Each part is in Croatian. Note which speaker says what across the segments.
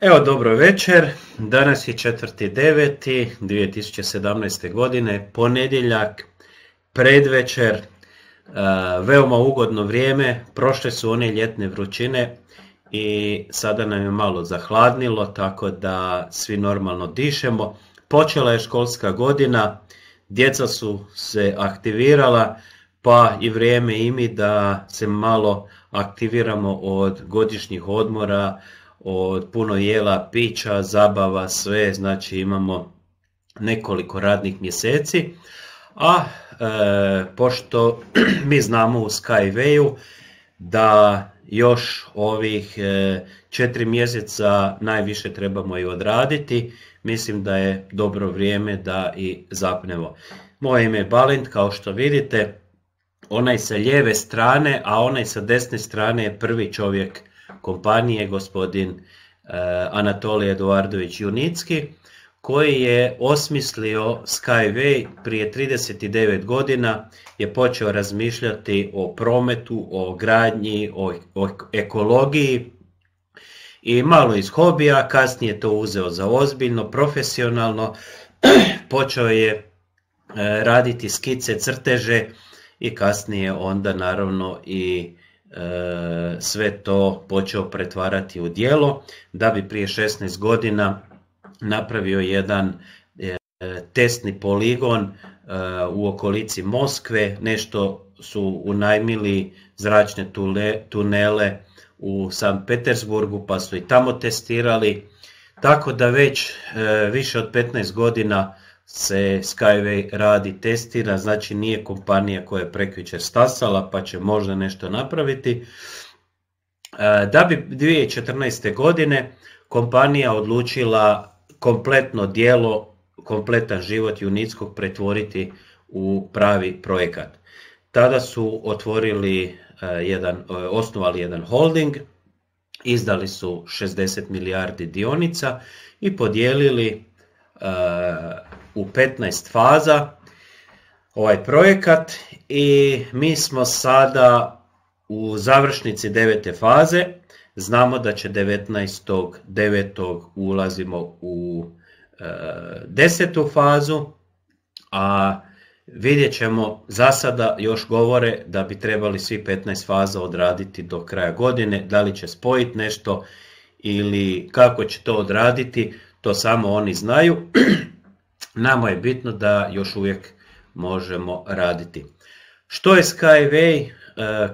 Speaker 1: Evo, dobro večer. Danas je 4.9.2017. godine, ponedjeljak, predvečer, veoma ugodno vrijeme. Prošle su one ljetne vrućine i sada nam je malo zahladnilo, tako da svi normalno dišemo. Počela je školska godina, djeca su se aktivirala, pa i vrijeme i mi da se malo aktiviramo od godišnjih odmora, od puno jela, pića, zabava, sve, znači imamo nekoliko radnih mjeseci. A e, pošto mi znamo u Skywayu da još ovih e, četiri mjeseca najviše trebamo i odraditi, mislim da je dobro vrijeme da i zapnemo. Moje ime je Balint, kao što vidite, onaj sa lijeve strane, a onaj sa desne strane je prvi čovjek kompanije, gospodin e, Anatolij Eduardović Junicki, koji je osmislio Skyway prije 39 godina, je počeo razmišljati o prometu, o gradnji, o, o ekologiji i malo iz hobija, kasnije to uzeo za ozbiljno, profesionalno, počeo je e, raditi skice, crteže i kasnije onda naravno i E, sve to počeo pretvarati u dijelo, da bi prije 16 godina napravio jedan e, testni poligon e, u okolici Moskve, nešto su unajmili zračne tunele u San Petersburgu pa su i tamo testirali, tako da već više od 15 godina se Skyway radi, testira, znači nije kompanija koja je prekvičer stasala pa će možda nešto napraviti. E, da bi 2014. godine kompanija odlučila kompletno dijelo, kompletan život Junitskog pretvoriti u pravi projekat. Tada su otvorili e, jedan, e, osnovali jedan holding, izdali su 60 milijardi dionica i podijelili u 15 faza ovaj projekat i mi smo sada u završnici devete faze. Znamo da će 19.9. ulazimo u e, desetu fazu, a vidjet ćemo, za sada još govore da bi trebali svi 15 faza odraditi do kraja godine, da li će spojiti nešto ili kako će to odraditi, to samo oni znaju. Nama je bitno da još uvijek možemo raditi. Što je Skyway? E,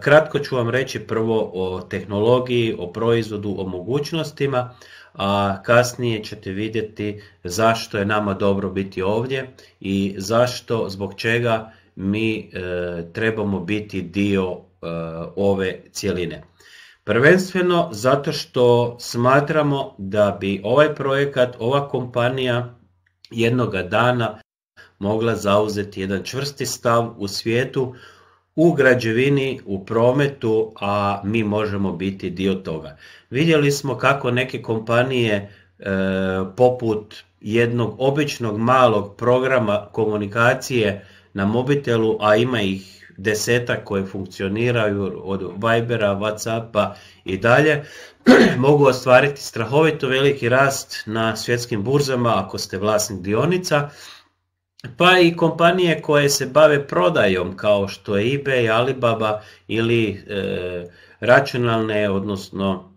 Speaker 1: kratko ću vam reći prvo o tehnologiji, o proizvodu, o mogućnostima, a kasnije ćete vidjeti zašto je nama dobro biti ovdje i zašto, zbog čega mi e, trebamo biti dio e, ove cjeline. Prvenstveno zato što smatramo da bi ovaj projekat, ova kompanija jednoga dana mogla zauzeti jedan čvrsti stav u svijetu, u građevini, u prometu, a mi možemo biti dio toga. Vidjeli smo kako neke kompanije e, poput jednog običnog malog programa komunikacije na mobitelu, a ima ih deseta koje funkcioniraju od Vibera, Whatsappa i dalje, mogu ostvariti strahovito veliki rast na svjetskim burzama ako ste vlasnik dionica, pa i kompanije koje se bave prodajom kao što je eBay, Alibaba ili e, računalne, odnosno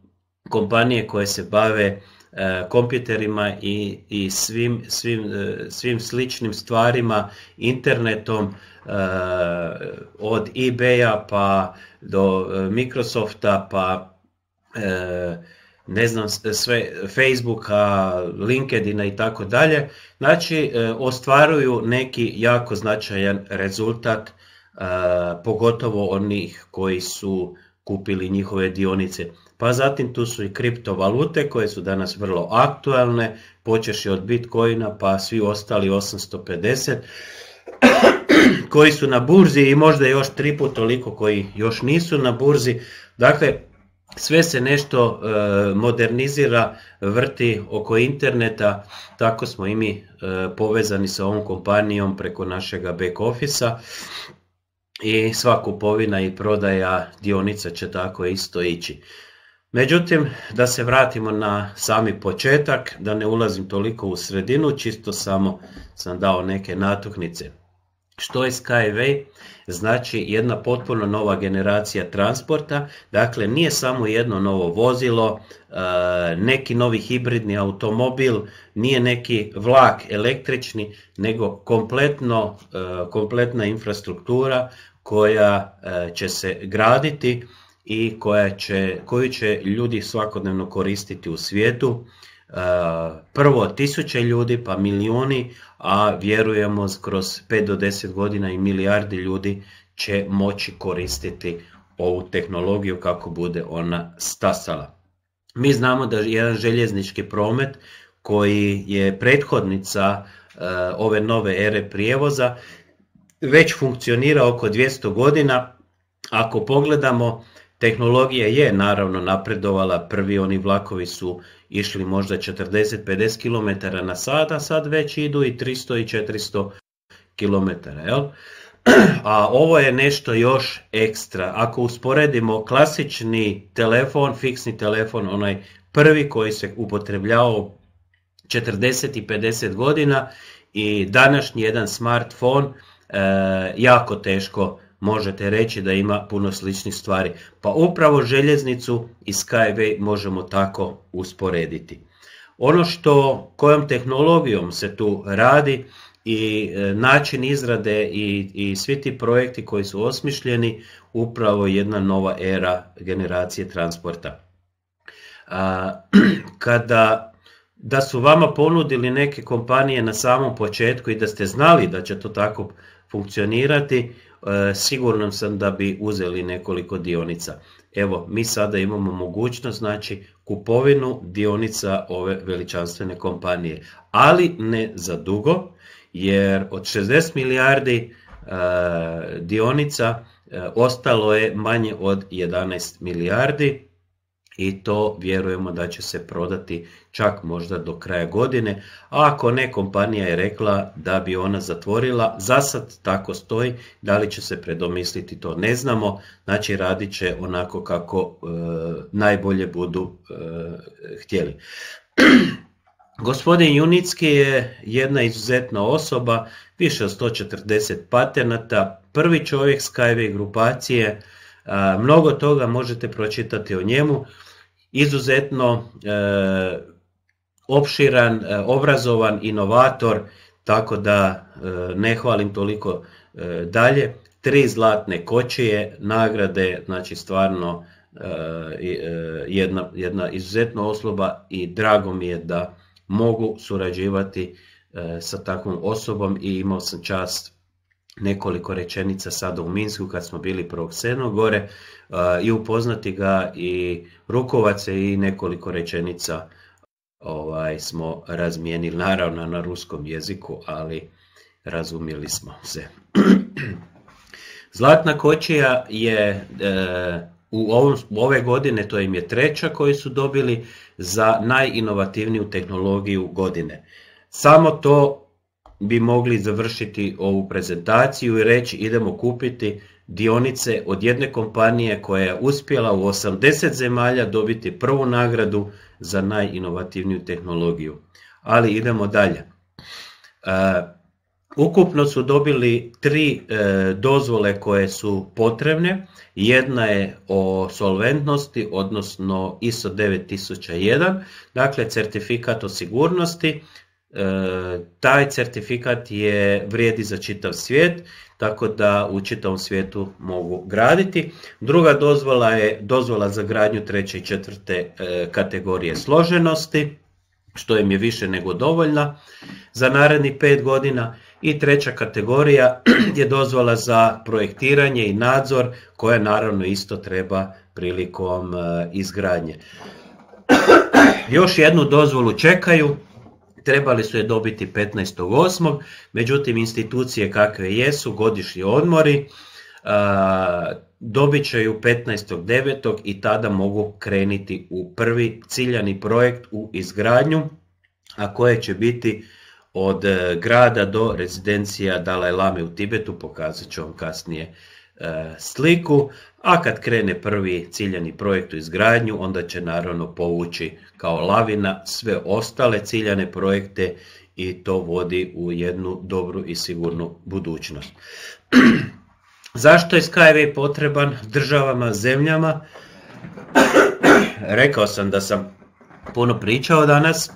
Speaker 1: kompanije koje se bave e, kompjuterima i, i svim, svim, e, svim sličnim stvarima, internetom, Eh, od ebaya pa do eh, Microsofta pa eh, ne znam sve Facebooka, LinkedIna i tako dalje. Znači ostvaruju neki jako značajan rezultat pogotovo onih koji su kupili njihove dionice. Pa zatim tu su i kriptovalute koje su danas vrlo aktualne, počeši od Bitcoina pa svi ostali 850 koji su na burzi i možda još tri put toliko koji još nisu na burzi. Dakle, sve se nešto e, modernizira, vrti oko interneta, tako smo i mi e, povezani sa ovom kompanijom preko našega back office i sva kupovina i prodaja dionica će tako isto ići. Međutim, da se vratimo na sami početak, da ne ulazim toliko u sredinu, čisto samo sam dao neke natuknice. Što je Skyway? Znači jedna potpuno nova generacija transporta, dakle nije samo jedno novo vozilo, e, neki novi hibridni automobil, nije neki vlak električni, nego kompletno, e, kompletna infrastruktura koja e, će se graditi i koja će, koju će ljudi svakodnevno koristiti u svijetu prvo tisuće ljudi, pa milioni, a vjerujemo kroz 5 do 10 godina i milijardi ljudi će moći koristiti ovu tehnologiju kako bude ona stasala. Mi znamo da jedan željeznički promet koji je prethodnica e, ove nove ere prijevoza već funkcionira oko 200 godina. Ako pogledamo Tehnologija je naravno napredovala, prvi oni vlakovi su išli možda 40-50 km na sat, a sad već idu i 300 i 400 km. Jel? A ovo je nešto još ekstra. Ako usporedimo klasični telefon, fiksni telefon, onaj prvi koji se upotrebljao 40 i 50 godina i današnji jedan smartfon, e, jako teško možete reći da ima puno sličnih stvari. Pa upravo željeznicu i Skyway možemo tako usporediti. Ono što, kojom tehnologijom se tu radi i e, način izrade i, i svi ti projekti koji su osmišljeni, upravo jedna nova era generacije transporta. kada da su vama ponudili neke kompanije na samom početku i da ste znali da će to tako funkcionirati, E, Sigurno sam da bi uzeli nekoliko dionica. Evo, mi sada imamo mogućnost, znači, kupovinu dionica ove veličanstvene kompanije, ali ne za dugo, jer od 60 milijardi e, dionica e, ostalo je manje od 11 milijardi, i to vjerujemo da će se prodati čak možda do kraja godine, a ako ne kompanija je rekla da bi ona zatvorila, za sad tako stoji, da li će se predomisliti to ne znamo, znači radit će onako kako e, najbolje budu e, htjeli. Gospodin Junicki je jedna izuzetna osoba, više od 140 patenata, prvi čovjek Skyway grupacije, Mnogo toga možete pročitati o njemu. Izuzetno e, opširan, e, obrazovan, inovator, tako da e, ne hvalim toliko dalje. Tri zlatne kočije, nagrade, znači stvarno jedna, jedna izuzetna osoba i drago mi je da mogu surađivati sa takvom osobom i imao sam čast nekoliko rečenica sada u Minsku kad smo bili sedmog gore e, i upoznati ga i rukovace i nekoliko rečenica ovaj smo razmijenili naravno na ruskom jeziku, ali razumjeli smo se. Zlatna kočija je e, u, ovom, ove godine, to im je treća koju su dobili za najinovativniju tehnologiju godine. Samo to bi mogli završiti ovu prezentaciju i reći idemo kupiti dionice od jedne kompanije koja je uspjela u 80 zemalja dobiti prvu nagradu za najinovativniju tehnologiju. Ali idemo dalje. E, ukupno su dobili tri e, dozvole koje su potrebne. Jedna je o solventnosti, odnosno ISO 9001, dakle certifikat o sigurnosti, E, taj certifikat je vrijedi za čitav svijet, tako da u čitavom svijetu mogu graditi. Druga dozvola je dozvola za gradnju treće i četvrte e, kategorije složenosti, što im je više nego dovoljna za naredni pet godina. I treća kategorija je dozvola za projektiranje i nadzor koja naravno isto treba prilikom e, izgradnje. Još jednu dozvolu čekaju, Trebali su je dobiti 15.8. Međutim, institucije kakve jesu, godišnji odmori, dobit će ju 15.9. i tada mogu krenuti u prvi ciljani projekt u izgradnju, a koje će biti od e, grada do rezidencija Dalaj Lame u Tibetu, pokazat ću vam kasnije e, sliku, a kad krene prvi ciljani projekt u izgradnju, onda će naravno povući kao lavina sve ostale ciljane projekte i to vodi u jednu dobru i sigurnu budućnost. Zašto je Skyway potreban državama, zemljama? Rekao sam da sam puno pričao danas.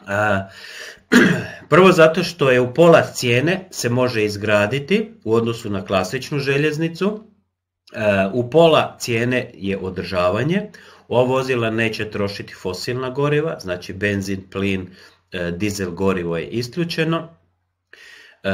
Speaker 1: Prvo zato što je u pola cijene se može izgraditi u odnosu na klasičnu željeznicu. U pola cijene je održavanje, ova vozila neće trošiti fosilna goriva, znači benzin, plin, e, dizel gorivo je isključeno. E,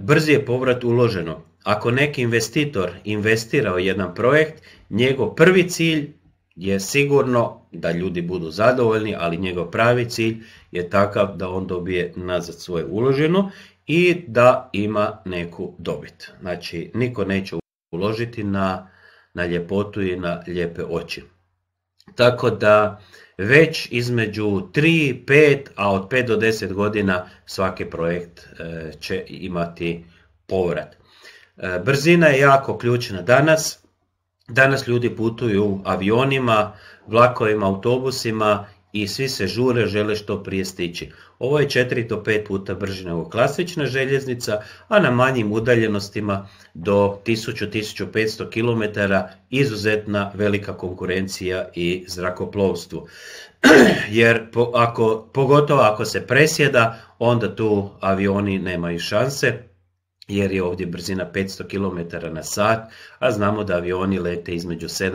Speaker 1: Brzi je povrat uloženo. Ako neki investitor investira u jedan projekt, njegov prvi cilj je sigurno da ljudi budu zadovoljni, ali njegov pravi cilj je takav da on dobije nazad svoje uloženo i da ima neku dobit. Znači, niko neće uložiti na, na ljepotu i na lijepe oči tako da već između 3, 5, a od 5 do 10 godina svaki projekt e, će imati povrat. E, brzina je jako ključna danas. Danas ljudi putuju avionima, vlakovima, autobusima i svi se žure, žele što prije stići. Ovo je 4 do 5 puta brže nego klasična željeznica, a na manjim udaljenostima do 1000-1500 km izuzetna velika konkurencija i zrakoplovstvu. Jer ako, pogotovo ako se presjeda, onda tu avioni nemaju šanse jer je ovdje brzina 500 km na sat, a znamo da avioni lete između 700,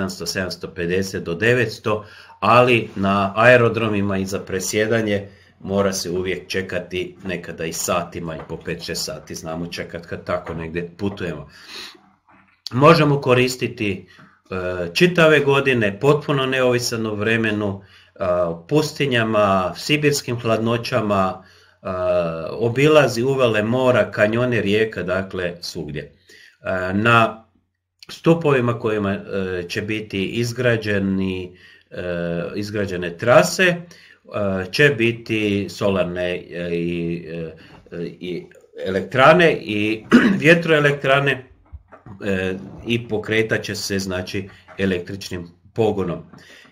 Speaker 1: 750 do 900, ali na aerodromima i za presjedanje mora se uvijek čekati nekada i satima i po 5-6 sati znamo čekati kad tako negdje putujemo. Možemo koristiti e, čitave godine, potpuno neovisan o vremenu, pustinjama, sibirskim hladnoćama, Eh, obilazi uvele mora, kanjone rijeka, dakle svugdje. Eh, na stupovima kojima eh, će biti izgrađene trase će biti solarne i, elektrane i vjetroelektrane i će se znači električnim pogonom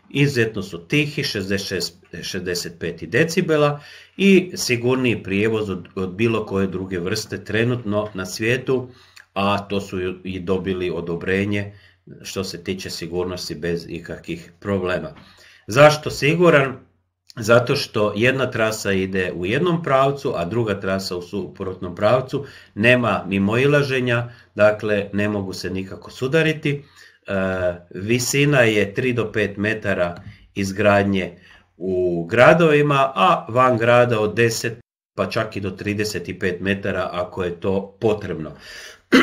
Speaker 1: izuzetno su tihi 66, 65 decibela i sigurniji prijevoz od, od bilo koje druge vrste trenutno na svijetu, a to su i dobili odobrenje što se tiče sigurnosti bez ikakvih problema. Zašto siguran? Zato što jedna trasa ide u jednom pravcu, a druga trasa u suprotnom pravcu, nema mimoilaženja, dakle ne mogu se nikako sudariti. E, visina je 3 do 5 metara izgradnje u gradovima, a van grada od 10 pa čak i do 35 metara ako je to potrebno.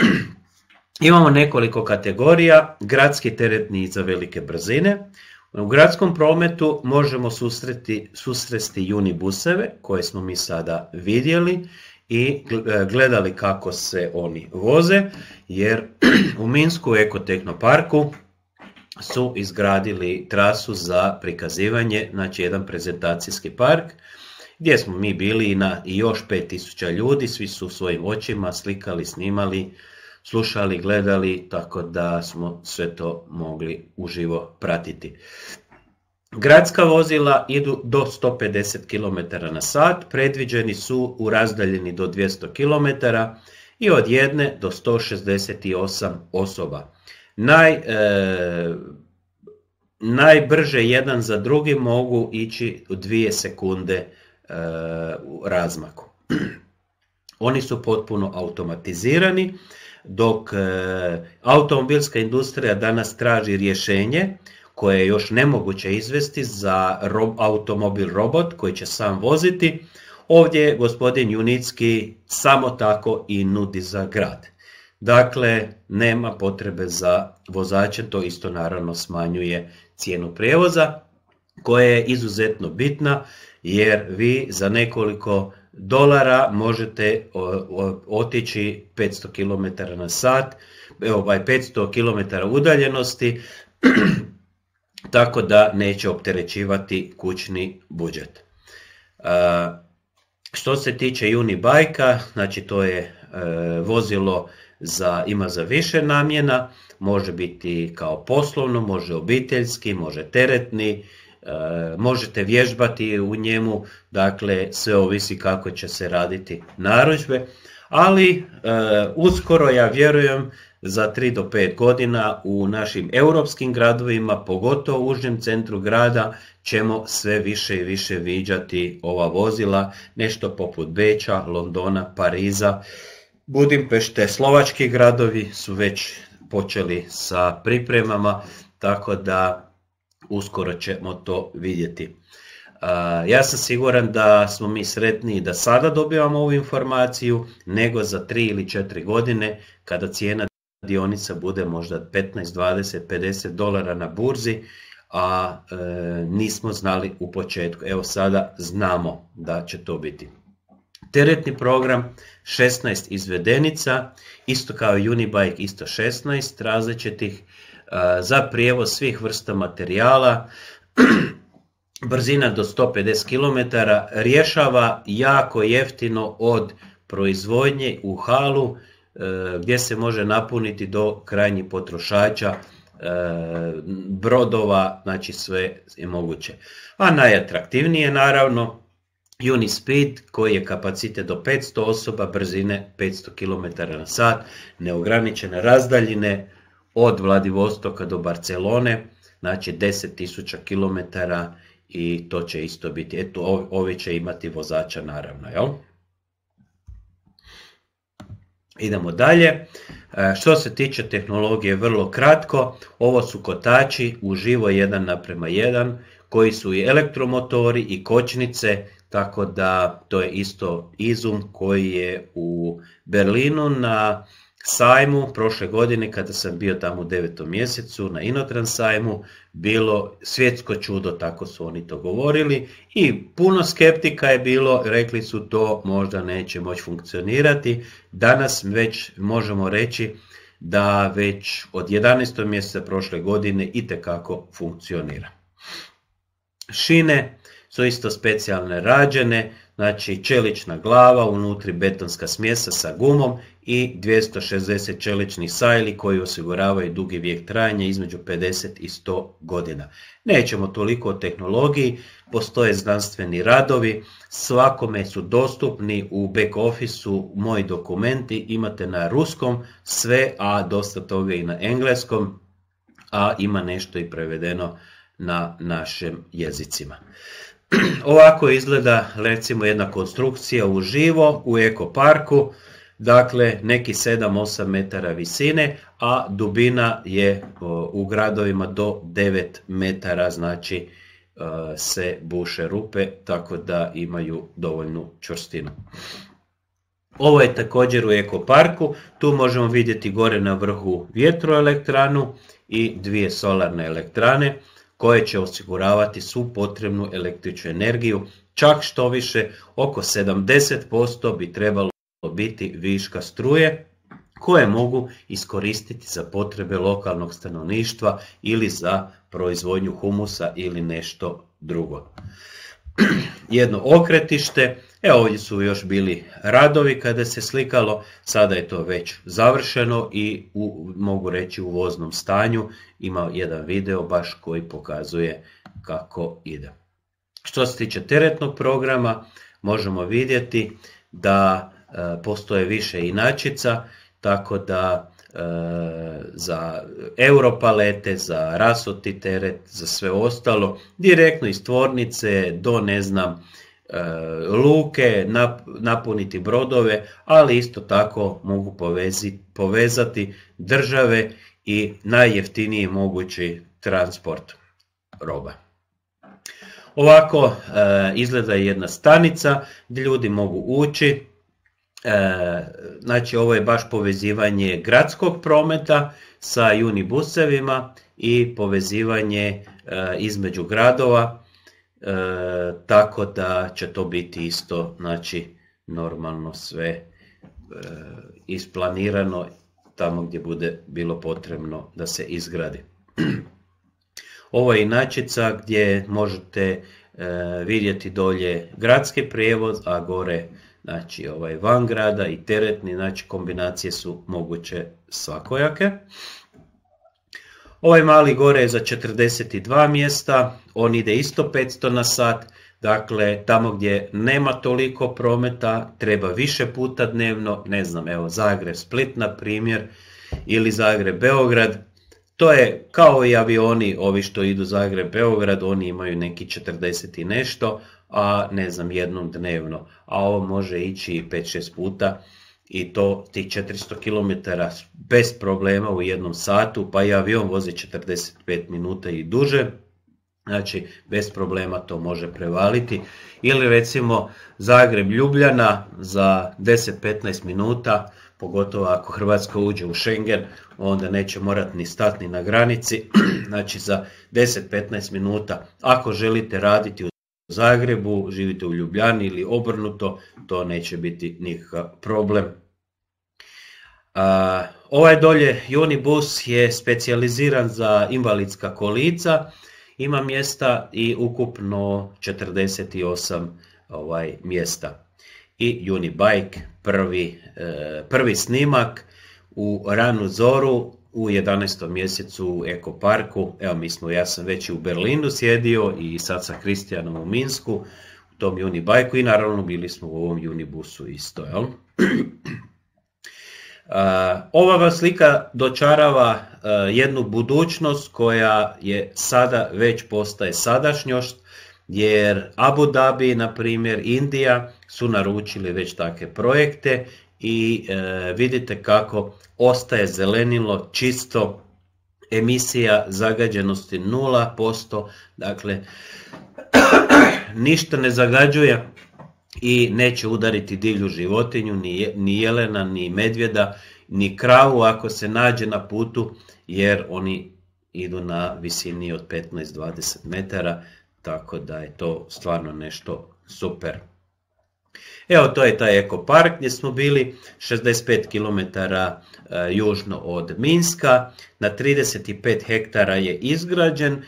Speaker 1: Imamo nekoliko kategorija, gradski teretni za velike brzine. U gradskom prometu možemo susreti, susresti junibuseve koje smo mi sada vidjeli i e, gledali kako se oni voze jer u Minsku ekotehnoparku su izgradili trasu za prikazivanje, znači jedan prezentacijski park gdje smo mi bili i na i još 5000 ljudi, svi su svojim očima slikali, snimali, slušali, gledali, tako da smo sve to mogli uživo pratiti. Gradska vozila idu do 150 km na sat, predviđeni su u razdaljeni do 200 km i od jedne do 168 osoba. Naj, e, najbrže jedan za drugi mogu ići u dvije sekunde e, u razmaku. Oni su potpuno automatizirani, dok e, automobilska industrija danas traži rješenje koje je još nemoguće izvesti za automobil robot koji će sam voziti. Ovdje gospodin Junicki samo tako i nudi za grad. Dakle, nema potrebe za vozače, to isto naravno smanjuje cijenu prijevoza koja je izuzetno bitna jer vi za nekoliko dolara možete otići 500 km na sat, 500 ovaj, km udaljenosti tako da neće opterećivati kućni budžet. E, što se tiče bajka znači to je e, vozilo za, ima za više namjena, može biti kao poslovno, može obiteljski, može teretni, e, možete vježbati u njemu, dakle sve ovisi kako će se raditi narudžbe, ali uskoro ja vjerujem za 3 do 5 godina u našim europskim gradovima, pogotovo u užnjem centru grada, ćemo sve više i više viđati ova vozila, nešto poput Beća, Londona, Pariza, Budimpešte, slovački gradovi su već počeli sa pripremama, tako da uskoro ćemo to vidjeti. Ja sam siguran da smo mi sretni da sada dobivamo ovu informaciju nego za 3 ili 4 godine kada cijena dionica bude možda 15, 20, 50 dolara na burzi, a e, nismo znali u početku. Evo sada znamo da će to biti. Teretni program, 16 izvedenica, isto kao Unibike, isto 16 različitih, e, za prijevoz svih vrsta materijala, brzina do 150 km, rješava jako jeftino od proizvodnje u halu, E, gdje se može napuniti do krajnjih potrošača e, brodova, znači sve je moguće. A najatraktivnije naravno Unispeed koji je kapacitet do 500 osoba, brzine 500 km na sat, neograničene razdaljine od Vladivostoka do Barcelone, znači 10.000 km i to će isto biti, eto ovi će imati vozača naravno, jel? Idemo dalje. E, što se tiče tehnologije, vrlo kratko, ovo su kotači u živo 1 naprema 1, koji su i elektromotori i kočnice, tako da to je isto izum koji je u Berlinu na sajmu prošle godine kada sam bio tamo u devetom mjesecu na Inotran sajmu bilo svjetsko čudo, tako su oni to govorili i puno skeptika je bilo, rekli su to možda neće moći funkcionirati. Danas već možemo reći da već od 11. mjeseca prošle godine itekako funkcionira. Šine su isto specijalne rađene, znači čelična glava, unutri betonska smjesa sa gumom i 260 čeličnih sajli koji osiguravaju dugi vijek trajanja između 50 i 100 godina. Nećemo toliko o tehnologiji, postoje znanstveni radovi, svakome su dostupni u back officeu moji dokumenti, imate na ruskom sve, a dosta toga i na engleskom, a ima nešto i prevedeno na našim jezicima. Ovako izgleda recimo jedna konstrukcija uživo u ekoparku, dakle neki 7-8 metara visine, a dubina je u gradovima do 9 metara, znači e, se buše rupe, tako da imaju dovoljnu čvrstinu. Ovo je također u ekoparku, tu možemo vidjeti gore na vrhu vjetroelektranu i dvije solarne elektrane koje će osiguravati svu potrebnu električnu energiju, čak što više oko 70% bi trebalo biti viška struje koje mogu iskoristiti za potrebe lokalnog stanovništva ili za proizvodnju humusa ili nešto drugo. Jedno okretište, evo ovdje su još bili radovi kada se slikalo, sada je to već završeno i mogu reći u voznom stanju, ima jedan video baš koji pokazuje kako ide. Što se tiče teretnog programa, možemo vidjeti da E, postoje više inačica, tako da e, za europalete, za rasoti teret, za sve ostalo, direktno iz tvornice do ne znam e, luke, napuniti brodove, ali isto tako mogu povezati države i najjeftiniji mogući transport roba. Ovako izgleda jedna stanica gdje ljudi mogu ući, E, znači ovo je baš povezivanje gradskog prometa sa unibusevima i povezivanje e, između gradova, e, tako da će to biti isto znači normalno sve isplanirano tamo gdje bude bilo potrebno da se izgradi. Ovo je inačica gdje možete vidjeti dolje gradski prijevoz, a gore znači ovaj, van grada i teretni, znači kombinacije su moguće svakojake. Ovaj mali gore je za 42 mjesta, on ide isto 500 na sat, dakle tamo gdje nema toliko prometa, treba više puta dnevno, ne znam, evo Zagreb, Split na primjer, ili Zagreb, Beograd, to je kao i avioni, ovi što idu Zagreb, Beograd, oni imaju neki 40 i nešto, a ne znam jednom dnevno, a ovo može ići 5-6 puta i to tih 400 km bez problema u jednom satu, pa i avion vozi 45 minuta i duže, znači bez problema to može prevaliti. Ili recimo Zagreb-Ljubljana za 10-15 minuta, pogotovo ako Hrvatska uđe u Schengen, onda neće morati ni stati ni na granici, znači za 10-15 minuta. Ako želite raditi u Zagrebu, živite u Ljubljani ili obrnuto, to neće biti nikakav problem. ovaj dolje Unibus je specijaliziran za invalidska kolica, ima mjesta i ukupno 48 ovaj, mjesta. I Unibike, prvi, e, prvi snimak u ranu zoru u 11. mjesecu u Eko parku. Evo, mi smo, ja sam već i u Berlinu sjedio i sad sa Kristijanom u Minsku, u tom Unibajku i naravno bili smo u ovom Unibusu isto, jel? Uh, ova vas slika dočarava uh, jednu budućnost koja je sada već postaje sadašnjost, jer Abu Dhabi, na primjer Indija, su naručili već takve projekte i e, vidite kako ostaje zelenilo čisto emisija zagađenosti 0%, dakle ništa ne zagađuje i neće udariti divlju životinju, ni jelena, ni medvjeda, ni kravu ako se nađe na putu, jer oni idu na visini od 15-20 metara, tako da je to stvarno nešto super. Evo to je taj ekopark gdje smo bili 65 km e, južno od Minska, na 35 hektara je izgrađen, e,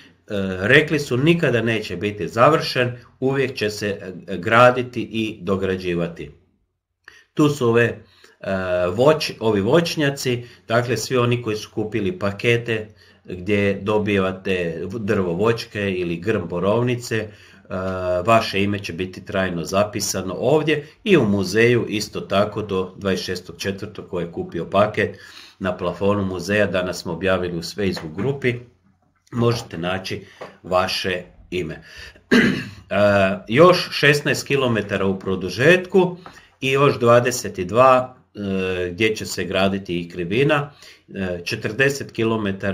Speaker 1: rekli su nikada neće biti završen, uvijek će se e, graditi i dograđivati. Tu su ove ovi voćnjaci, dakle svi oni koji su kupili pakete gdje dobivate drvo voćke ili grm borovnice, Eh, vaše ime će biti trajno zapisano ovdje i u muzeju isto tako do 26.4. koji je kupio paket na plafonu muzeja, danas smo objavili u Facebook grupi, možete naći vaše ime. Eh, još 16 km u produžetku i još 22 E, gdje će se graditi i krivina. 40 e, km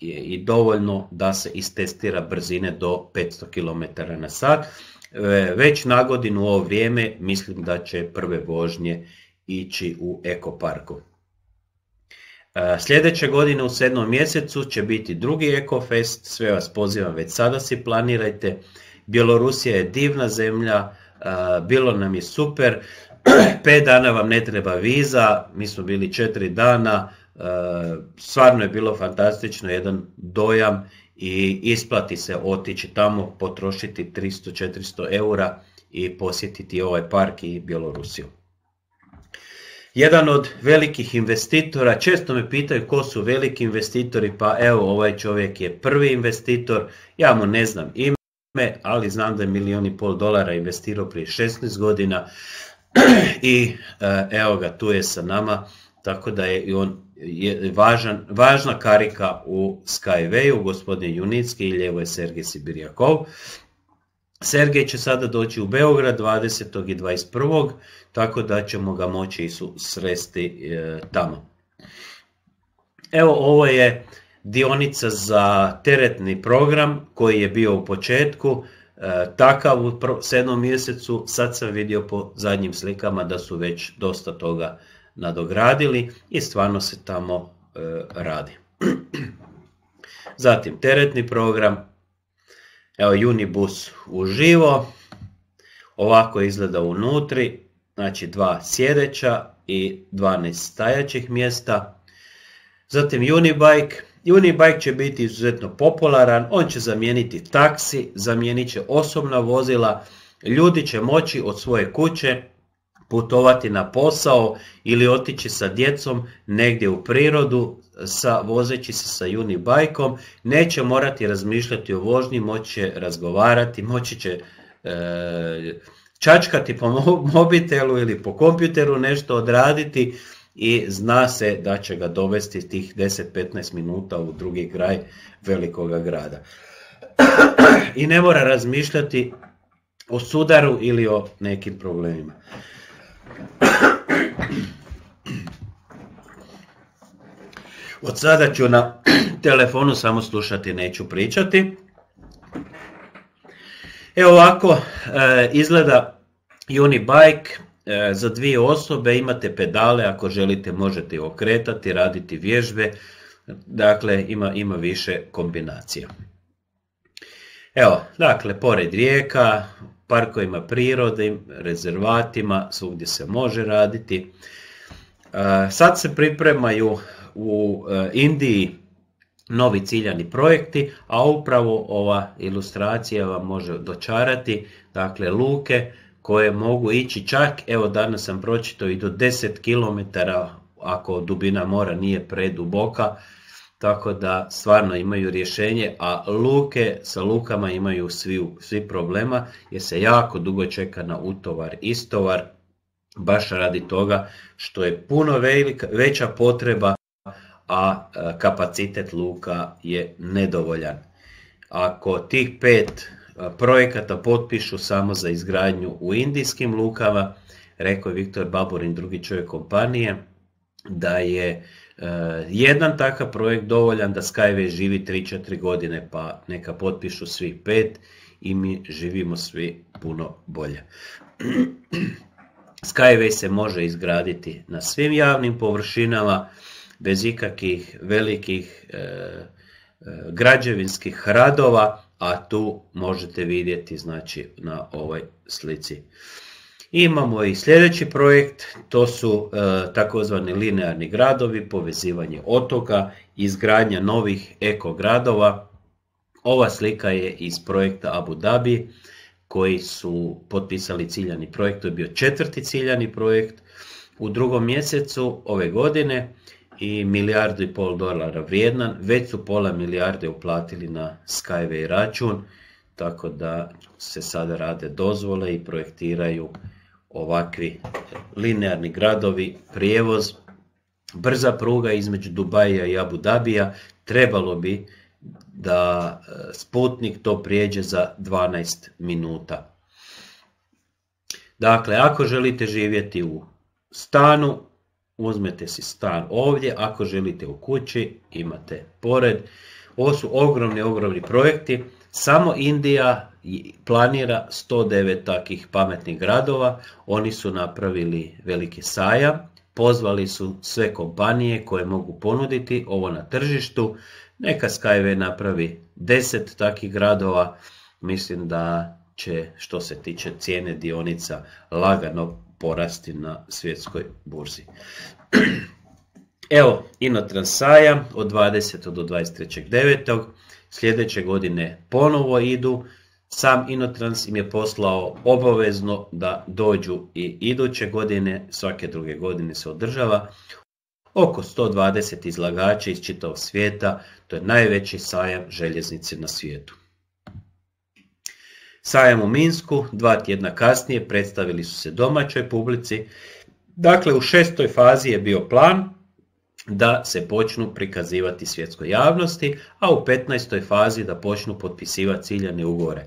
Speaker 1: je i dovoljno da se istestira brzine do 500 km na sat. E, već na godinu ovo vrijeme mislim da će prve vožnje ići u ekoparku. Sljedeće godine u sedmom mjesecu će biti drugi Ekofest, sve vas pozivam već sada si planirajte. Bjelorusija je divna zemlja, bilo nam je super, 5 dana vam ne treba viza, mi smo bili 4 dana, e, stvarno je bilo fantastično, jedan dojam i isplati se otići tamo, potrošiti 300-400 eura i posjetiti ovaj park i Bjelorusiju. Jedan od velikih investitora, često me pitaju ko su veliki investitori, pa evo ovaj čovjek je prvi investitor, ja mu ne znam ime, ali znam da je milijon i pol dolara investirao prije 16 godina, i eh, evo ga tu je sa nama, tako da je i on je važan, važna karika u Skywayu, gospodin Junicki i lijevo je Sergej Sibirjakov. Sergej će sada doći u Beograd 20. i 21. tako da ćemo ga moći i sresti eh, tamo. Evo ovo je dionica za teretni program koji je bio u početku E, takav u sedmom mjesecu, sad sam vidio po zadnjim slikama da su već dosta toga nadogradili i stvarno se tamo e, radi. Zatim teretni program, evo Unibus uživo, ovako izgleda unutri, znači dva sjedeća i 12 stajaćih mjesta. Zatim Unibike, Unibike će biti izuzetno popularan, on će zamijeniti taksi, zamijenit će osobna vozila, ljudi će moći od svoje kuće putovati na posao ili otići sa djecom negdje u prirodu sa vozeći se sa bajkom, neće morati razmišljati o vožnji, moći će razgovarati, moći će e, čačkati po mobitelu ili po kompjuteru nešto odraditi, i zna se da će ga dovesti tih 10-15 minuta u drugi kraj velikoga grada. I ne mora razmišljati o sudaru ili o nekim problemima. Od sada ću na telefonu samo slušati, neću pričati. Evo ovako, e, izgleda Unibike, E, za dvije osobe imate pedale, ako želite možete okretati, raditi vježbe, dakle ima, ima više kombinacija. Evo, dakle, pored rijeka, parkovima prirode, rezervatima, svugdje se može raditi. E, sad se pripremaju u e, Indiji novi ciljani projekti, a upravo ova ilustracija vam može dočarati, dakle, luke, koje mogu ići čak, evo danas sam pročito i do 10 km ako dubina mora nije preduboka, tako da stvarno imaju rješenje, a luke sa lukama imaju svi, svi problema jer se jako dugo čeka na utovar, istovar, baš radi toga što je puno velika, veća potreba, a e, kapacitet luka je nedovoljan. Ako tih pet projekata potpišu samo za izgradnju u indijskim lukama. Rekao je Viktor Baborin, drugi čovjek kompanije, da je e, jedan takav projekt dovoljan da Skyway živi 3-4 godine, pa neka potpišu svih pet i mi živimo svi puno bolje. Skyway se može izgraditi na svim javnim površinama, bez ikakvih velikih e, e, građevinskih radova, a tu možete vidjeti znači na ovoj slici. Imamo i sljedeći projekt, to su e, takozvani linearni gradovi, povezivanje otoka, izgradnja novih ekogradova. Ova slika je iz projekta Abu Dhabi koji su potpisali ciljani projekt, to je bio četvrti ciljani projekt u drugom mjesecu ove godine i milijardu i pol dolara vrijedan. već su pola milijarde uplatili na Skyway račun, tako da se sada rade dozvole i projektiraju ovakvi linearni gradovi, prijevoz, brza pruga između Dubaja i Abu Dabija, trebalo bi da e, Sputnik to prijeđe za 12 minuta. Dakle, ako želite živjeti u stanu, uzmete si stan ovdje, ako želite u kući, imate pored. Ovo su ogromni, ogromni projekti. Samo Indija planira 109 takih pametnih gradova. Oni su napravili veliki sajam. Pozvali su sve kompanije koje mogu ponuditi ovo na tržištu. Neka Skyway napravi 10 takih gradova. Mislim da će što se tiče cijene dionica lagano porasti na svjetskoj burzi. Evo, Ino od 20. do 23.9. Sljedeće godine ponovo idu. Sam Inotrans im je poslao obavezno da dođu i iduće godine, svake druge godine se održava. Oko 120 izlagača iz čitavog svijeta, to je najveći sajam željeznice na svijetu. Sajam u Minsku, dva tjedna kasnije predstavili su se domaćoj publici. Dakle, u šestoj fazi je bio plan da se počnu prikazivati svjetskoj javnosti, a u 15. fazi da počnu potpisivati ciljane ugovore.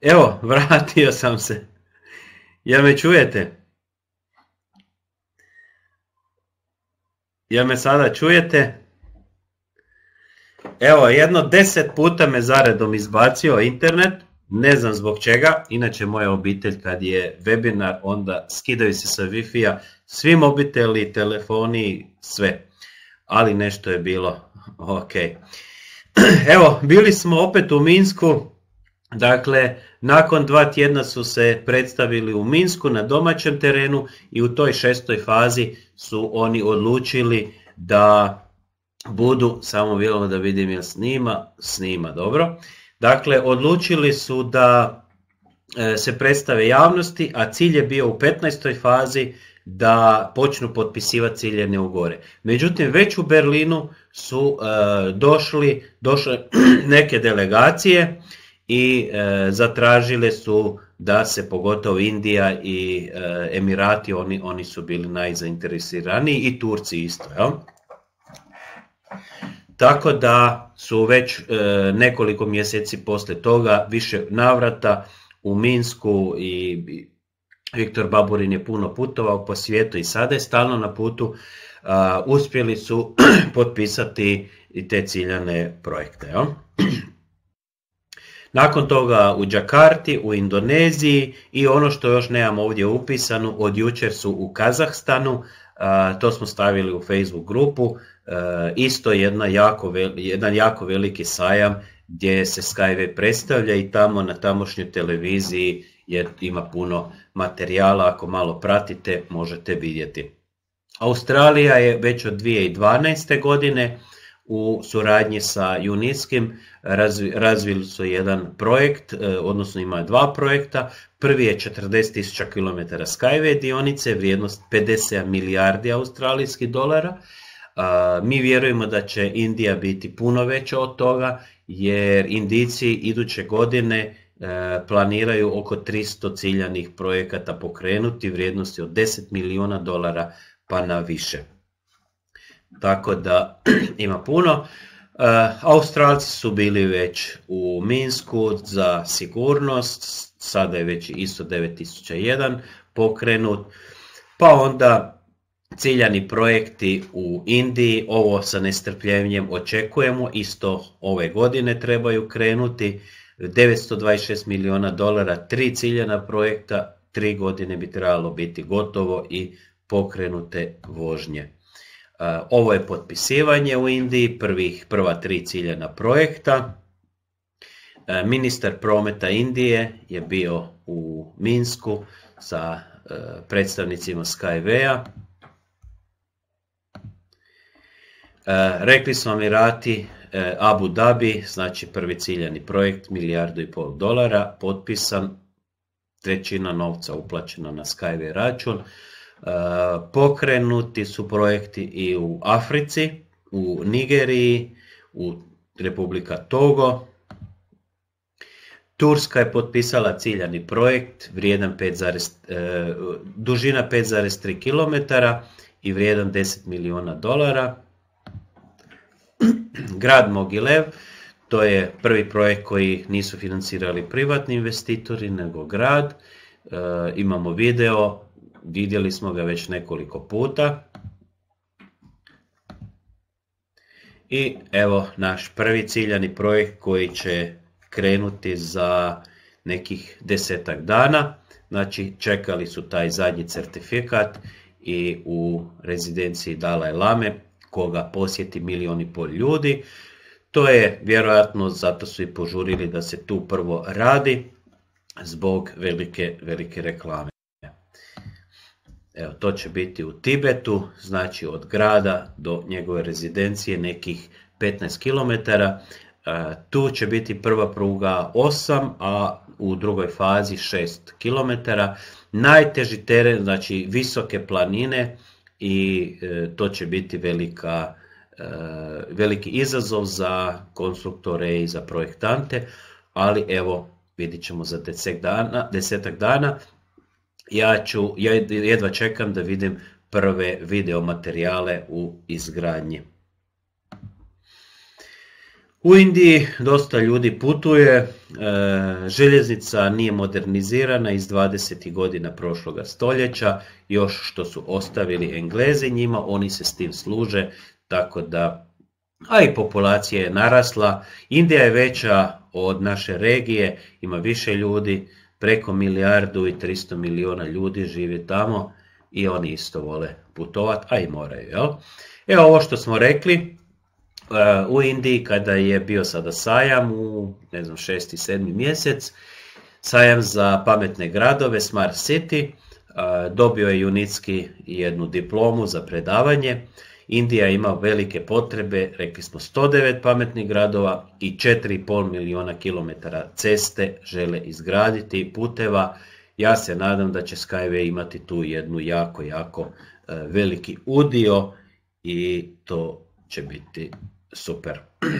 Speaker 1: Evo, vratio sam se. Jel me čujete? Jel me sada čujete? Evo, jedno deset puta me zaredom izbacio internet, ne znam zbog čega, inače moja obitelj kad je webinar, onda skidaju se sa Wi-Fi-a svi mobiteli, telefoni, sve. Ali nešto je bilo, ok. Evo, bili smo opet u Minsku, dakle, nakon dva tjedna su se predstavili u Minsku na domaćem terenu i u toj šestoj fazi su oni odlučili da budu, samo bilo da vidim ja snima, snima, dobro. Dakle, odlučili su da e, se predstave javnosti, a cilj je bio u 15. fazi da počnu potpisivati ciljene ugore. Međutim, već u Berlinu su e, došli, došle neke delegacije i e, zatražile su da se pogotovo Indija i e, Emirati, oni, oni su bili najzainteresiraniji i Turci isto. Jel? Tako da su već e, nekoliko mjeseci posle toga više navrata u Minsku i, Viktor Baburin je puno putovao po svijetu i sada je stalno na putu, uspjeli su potpisati i te ciljane projekte. Jel? Nakon toga u Džakarti, u Indoneziji i ono što još nemam ovdje upisano, od jučer su u Kazahstanu, to smo stavili u Facebook grupu, isto jedna jako jedan jako veliki sajam gdje se Skyway predstavlja i tamo na tamošnjoj televiziji jer ima puno materijala, ako malo pratite možete vidjeti. Australija je već od 2012. godine u suradnji sa Juniskim razvili su jedan projekt, e, odnosno imaju dva projekta. Prvi je 40.000 km Skyway dionice, vrijednost 50 milijardi australijskih dolara. E, mi vjerujemo da će Indija biti puno veća od toga jer Indici iduće godine e, planiraju oko 300 ciljanih projekata pokrenuti vrijednosti od 10 milijuna dolara pa na više tako da ima puno. E, Australci su bili već u Minsku za sigurnost, sada je već isto 9001 pokrenut, pa onda ciljani projekti u Indiji, ovo sa nestrpljenjem očekujemo, isto ove godine trebaju krenuti, 926 milijuna dolara, tri ciljana projekta, tri godine bi trebalo biti gotovo i pokrenute vožnje. Eh, ovo je potpisivanje u Indiji, prvih, prva tri ciljena projekta. Eh, ministar prometa Indije je bio u Minsku sa eh, predstavnicima Skyway-a. Rekli smo Emirati, Abu Dhabi, znači prvi ciljani projekt, milijardu i pol dolara, potpisan, trećina novca uplaćena na Skyway račun. Eh, pokrenuti su projekti i u Africi, u Nigeriji, u Republika Togo. Turska je potpisala ciljani projekt vrijedan eh, dužina 5,3 km i vrijedan 10 milijuna dolara. Grad Mogilev, to je prvi projekt koji nisu financirali privatni investitori, nego grad. Eh, imamo video vidjeli smo ga već nekoliko puta. I evo naš prvi ciljani projekt koji će krenuti za nekih desetak dana. Znači čekali su taj zadnji certifikat i u rezidenciji Dalaj Lame koga posjeti milioni i pol ljudi. To je vjerojatno zato su i požurili da se tu prvo radi zbog velike, velike reklame. Evo, to će biti u Tibetu, znači od grada do njegove rezidencije nekih 15 km. E, tu će biti prva pruga 8, a u drugoj fazi 6 km. Najteži teren, znači visoke planine i e, to će biti velika, e, veliki izazov za konstruktore i za projektante, ali evo vidit ćemo za desetak dana, desetak dana ja ću, ja jedva čekam da vidim prve video materijale u izgradnji. U Indiji dosta ljudi putuje, e, željeznica nije modernizirana iz 20. godina prošloga stoljeća, još što su ostavili Englezi njima, oni se s tim služe, tako da, a i populacija je narasla, Indija je veća od naše regije, ima više ljudi, preko milijardu i 300 miliona ljudi živi tamo i oni isto vole putovat, a i moraju. Jel? Evo ovo što smo rekli, e, u Indiji kada je bio sada sajam u ne znam, 6. i mjesec, sajam za pametne gradove Smart City, e, dobio je Junitski jednu diplomu za predavanje Indija ima velike potrebe, rekli smo 109 pametnih gradova i 4,5 milijuna kilometara ceste žele izgraditi puteva. Ja se nadam da će Skyway imati tu jednu jako, jako e, veliki udio i to će biti super.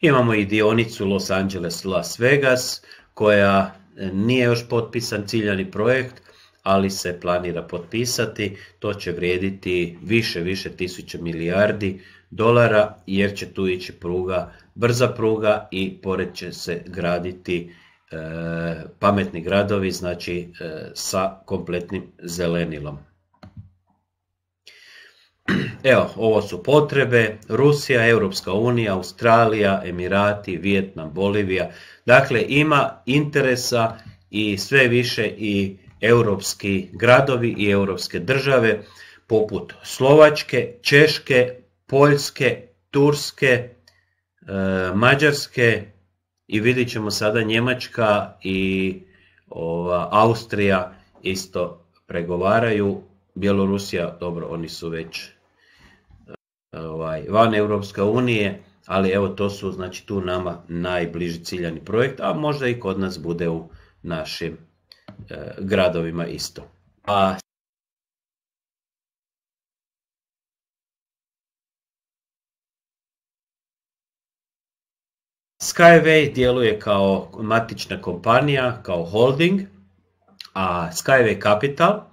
Speaker 1: Imamo i dionicu Los Angeles Las Vegas koja e, nije još potpisan ciljani projekt, ali se planira potpisati. To će vrijediti više, više tisuća milijardi dolara jer će tu ići pruga, brza pruga i pored će se graditi e, pametni gradovi, znači e, sa kompletnim zelenilom. Evo, ovo su potrebe, Rusija, Europska unija, Australija, Emirati, Vijetnam, Bolivija. Dakle, ima interesa i sve više i europski gradovi i europske države poput Slovačke, Češke, Poljske, Turske, e, Mađarske i vidjet ćemo sada Njemačka i Austrija isto pregovaraju. Bjelorusija, dobro, oni su već e, ovaj, van Europske unije, ali evo to su znači tu nama najbliži ciljani projekt, a možda i kod nas bude u našim E, gradovima isto. A pa Skyway djeluje kao matična kompanija, kao holding, a Skyway Capital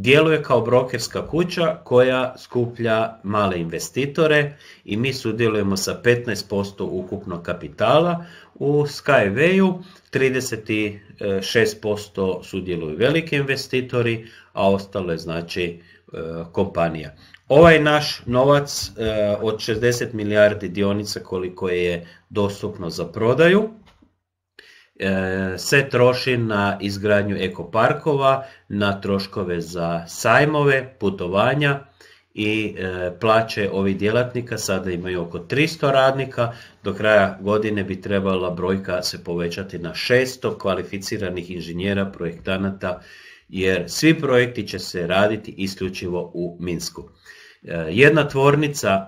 Speaker 1: djeluje kao brokerska kuća koja skuplja male investitore i mi sudjelujemo sa 15% ukupnog kapitala u Skyway-u, 36% sudjeluju veliki investitori, a ostale je znači e, kompanija. Ovaj naš novac e, od 60 milijardi dionica koliko je dostupno za prodaju, E, se troši na izgradnju ekoparkova, na troškove za sajmove, putovanja i e, plaće ovih djelatnika sada imaju oko 300 radnika, do kraja godine bi trebala brojka se povećati na 600 kvalificiranih inženjera, projektanata, jer svi projekti će se raditi isključivo u Minsku. E, jedna tvornica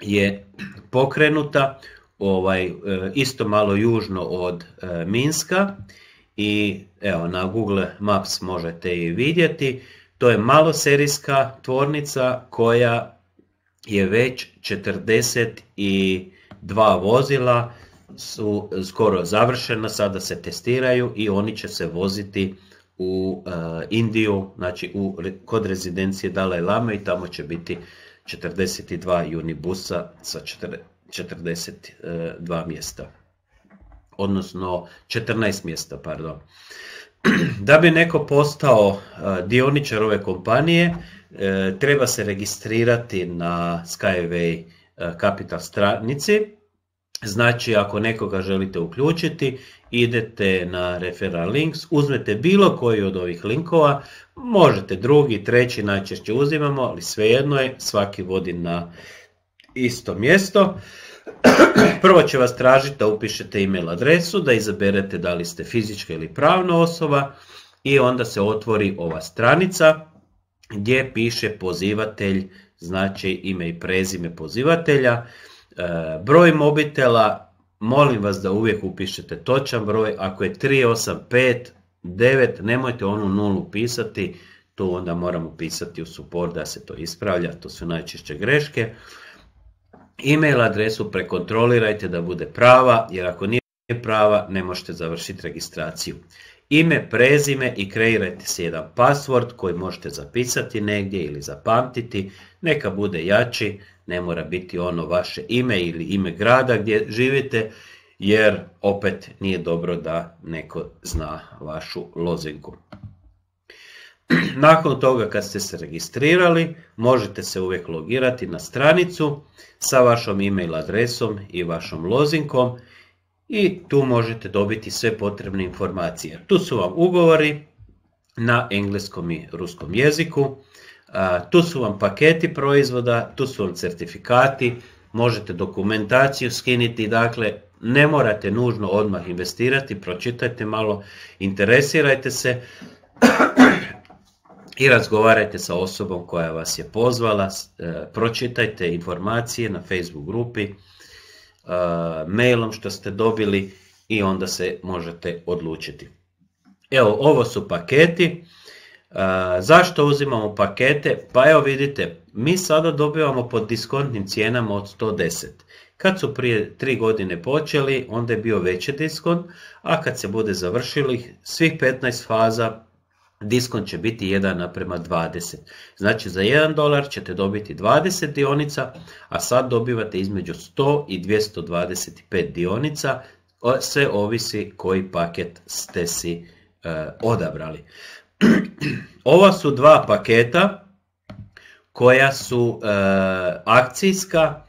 Speaker 1: je pokrenuta, ovaj, e, isto malo južno od e, Minska i evo na Google Maps možete i vidjeti. To je maloserijska tvornica koja je već 42 vozila su skoro završena, sada se testiraju i oni će se voziti u e, Indiju, znači u, kod rezidencije Dalai Lame i tamo će biti 42 unibusa sa 42 mjesta. Odnosno 14 mjesta, pardon. Da bi neko postao e, dioničar ove kompanije, e, treba se registrirati na Skyway e, Capital stranici. Znači, ako nekoga želite uključiti, idete na referral links, uzmete bilo koji od ovih linkova, možete drugi, treći najčešće uzimamo, ali svejedno je, svaki vodi na isto mjesto. Prvo će vas tražiti da upišete email adresu, da izaberete da li ste fizička ili pravna osoba i onda se otvori ova stranica gdje piše pozivatelj, znači ime i prezime pozivatelja, e, broj mobitela, molim vas da uvijek upišete točan broj, ako je 3859, nemojte onu nulu pisati, to onda moramo pisati u support da se to ispravlja, to su najčešće greške email adresu prekontrolirajte da bude prava, jer ako nije prava ne možete završiti registraciju. Ime, prezime i kreirajte si jedan password koji možete zapisati negdje ili zapamtiti, neka bude jači, ne mora biti ono vaše ime ili ime grada gdje živite, jer opet nije dobro da neko zna vašu lozinku. Nakon toga kad ste se registrirali, možete se uvijek logirati na stranicu sa vašom email adresom i vašom lozinkom i tu možete dobiti sve potrebne informacije. Tu su vam ugovori na engleskom i ruskom jeziku, tu su vam paketi proizvoda, tu su vam certifikati, možete dokumentaciju skiniti, dakle ne morate nužno odmah investirati, pročitajte malo, interesirajte se i razgovarajte sa osobom koja vas je pozvala, e, pročitajte informacije na Facebook grupi, e, mailom što ste dobili i onda se možete odlučiti. Evo, ovo su paketi. E, zašto uzimamo pakete? Pa evo vidite, mi sada dobivamo pod diskontnim cijenama od 110. Kad su prije tri godine počeli, onda je bio veći diskont, a kad se bude završili svih 15 faza diskon će biti 1 naprema 20. Znači za 1 dolar ćete dobiti 20 dionica, a sad dobivate između 100 i 225 dionica, sve ovisi koji paket ste si e, odabrali. Ova su dva paketa koja su e, akcijska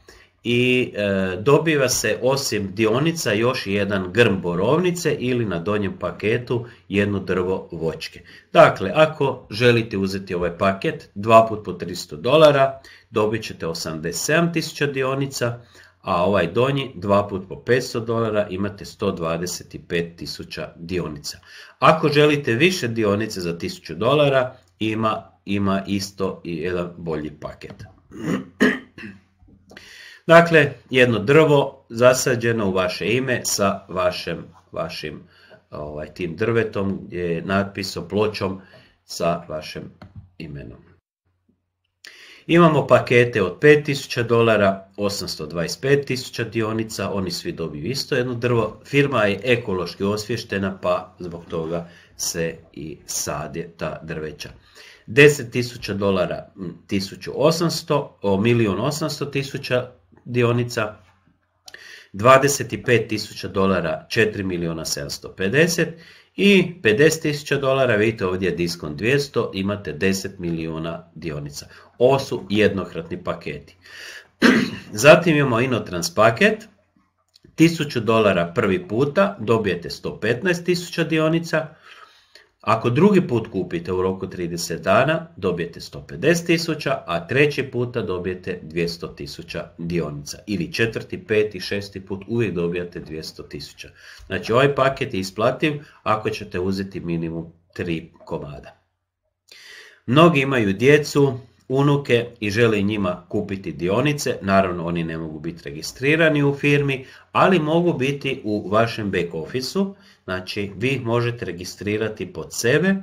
Speaker 1: i e, dobiva se osim dionica još jedan grm borovnice ili na donjem paketu jedno drvo vočke. Dakle, ako želite uzeti ovaj paket, dva put po 300 dolara, dobit ćete 87.000 dionica, a ovaj donji dva put po 500 dolara imate 125.000 dionica. Ako želite više dionice za 1000 dolara, ima, ima isto i jedan bolji paket. Dakle, jedno drvo zasađeno u vaše ime sa vašem, vašim ovaj, tim drvetom gdje je natpis pločom sa vašim imenom. Imamo pakete od 5000 dolara, 825.000 dionica, oni svi dobiju isto jedno drvo. Firma je ekološki osvještena pa zbog toga se i sadje ta drveća. 10.000 dolara 1800, o milijun tisuća dionica, 25.000 dolara 4.750.000, i 50.000 dolara, vidite ovdje je diskon 200, imate 10 milijuna dionica. Ovo su jednokratni paketi. Zatim imamo Inotrans paket, 1000 dolara prvi puta dobijete 115.000 dionica, ako drugi put kupite u roku 30 dana, dobijete 150 tisuća, a treći puta dobijete 200 tisuća dionica. Ili četvrti, peti, šesti put uvijek dobijate 200 tisuća. Znači ovaj paket je isplativ ako ćete uzeti minimum 3 komada. Mnogi imaju djecu, unuke i žele njima kupiti dionice, naravno oni ne mogu biti registrirani u firmi, ali mogu biti u vašem back office-u, Znači, vi možete registrirati pod sebe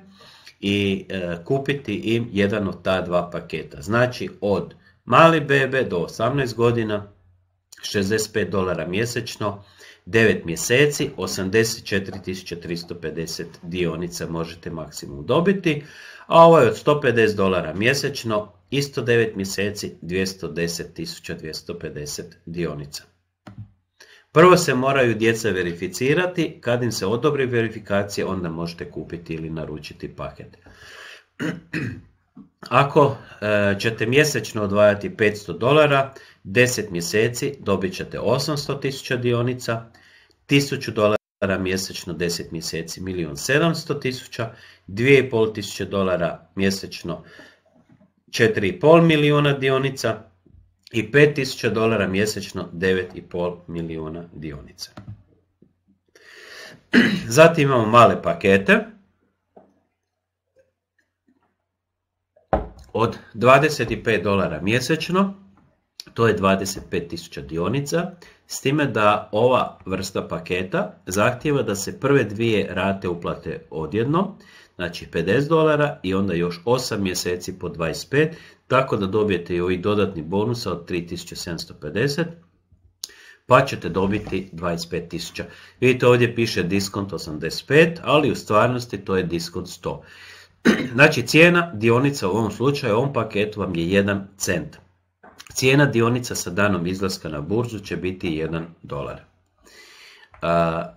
Speaker 1: i e, kupiti im jedan od ta dva paketa. Znači, od mali bebe do 18 godina, 65 dolara mjesečno, 9 mjeseci, 84.350 dionica možete maksimum dobiti, a ovo ovaj je od 150 dolara mjesečno, isto 9 mjeseci, 210.250 dionica. Prvo se moraju djeca verificirati, kad im se odobri verifikacije, onda možete kupiti ili naručiti paket. Ako e, ćete mjesečno odvajati 500 dolara, 10 mjeseci dobit ćete 800 tisuća dionica, 1000 dolara mjesečno 10 mjeseci, 1 700 tisuća, tisuće dolara mjesečno 4,5 milijuna dionica, i 5000 dolara mjesečno 9,5 milijuna dionica. Zatim imamo male pakete od 25 dolara mjesečno, to je 25.000 dionica, s time da ova vrsta paketa zahtjeva da se prve dvije rate uplate odjedno, znači 50 dolara i onda još 8 mjeseci po 25, tako da dobijete i ovih dodatnih bonusa od 3750, pa ćete dobiti 25.000. Vidite ovdje piše diskont 85, ali u stvarnosti to je diskont 100. Znači cijena dionica u ovom slučaju, u ovom paketu vam je 1 cent. Cijena dionica sa danom izlaska na burzu će biti 1 dolar.